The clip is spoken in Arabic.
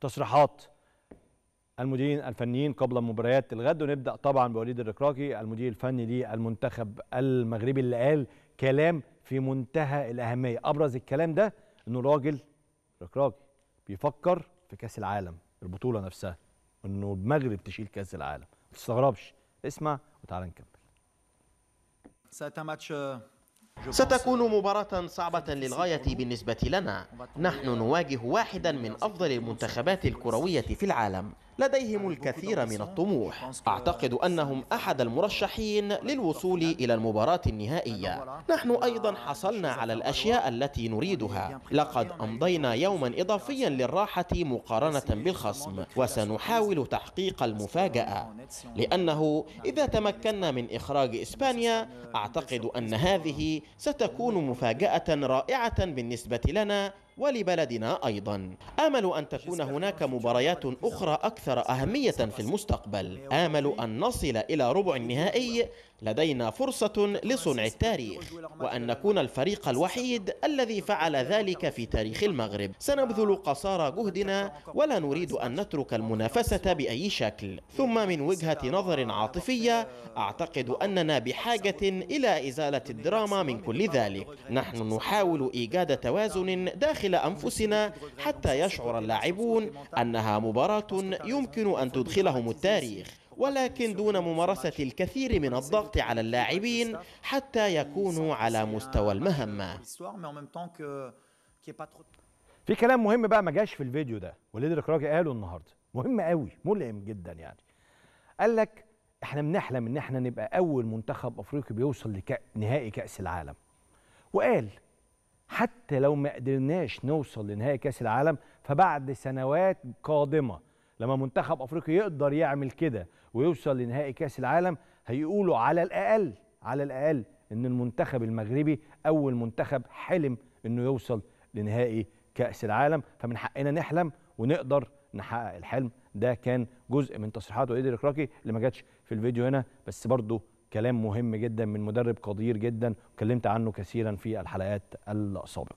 تصريحات المديرين الفنيين قبل مباريات الغد ونبدا طبعا بوليد الركراكي المدير الفني للمنتخب المغربي اللي قال كلام في منتهى الاهميه ابرز الكلام ده انه راجل ركراكي بيفكر في كاس العالم البطوله نفسها انه المغرب تشيل كاس العالم ما تستغربش اسمع وتعالى نكمل ستكون مباراة صعبة للغاية بالنسبة لنا نحن نواجه واحدا من أفضل المنتخبات الكروية في العالم لديهم يعني الكثير من الطموح أعتقد أنهم أحد المرشحين للوصول إلى المباراة النهائية نحن أيضا حصلنا على الأشياء التي نريدها لقد أمضينا يوما إضافيا للراحة مقارنة بالخصم وسنحاول تحقيق المفاجأة لأنه يعني إذا تمكنا من إخراج إسبانيا أعتقد أن هذه ستكون مفاجأة رائعة بالنسبة لنا ولبلدنا أيضا آمل أن تكون هناك مباريات أخرى أكثر أهمية في المستقبل آمل أن نصل إلى ربع النهائي لدينا فرصة لصنع التاريخ وأن نكون الفريق الوحيد الذي فعل ذلك في تاريخ المغرب سنبذل قصارى جهدنا ولا نريد أن نترك المنافسة بأي شكل ثم من وجهة نظر عاطفية أعتقد أننا بحاجة إلى إزالة الدراما من كل ذلك نحن نحاول إيجاد توازن داخل داخل أنفسنا حتى يشعر اللاعبون أنها مباراة يمكن أن تدخلهم التاريخ ولكن دون ممارسة الكثير من الضغط على اللاعبين حتى يكونوا على مستوى المهمة في كلام مهم بقى ما جاش في الفيديو ده وليد الكراجي قاله النهارده مهم قوي ملهم جدا يعني قال لك احنا بنحلم ان احنا نبقى اول منتخب افريقي بيوصل لنهائي كاس العالم وقال حتى لو ما قدرناش نوصل لنهائي كاس العالم فبعد سنوات قادمه لما منتخب افريقيا يقدر يعمل كده ويوصل لنهائي كاس العالم هيقولوا على الاقل على الاقل ان المنتخب المغربي اول منتخب حلم انه يوصل لنهائي كاس العالم فمن حقنا نحلم ونقدر نحقق الحلم ده كان جزء من تصريحات وليد الركراكي اللي ما جاتش في الفيديو هنا بس برضه كلام مهم جدا من مدرب قدير جدا اتكلمت عنه كثيرا في الحلقات السابقه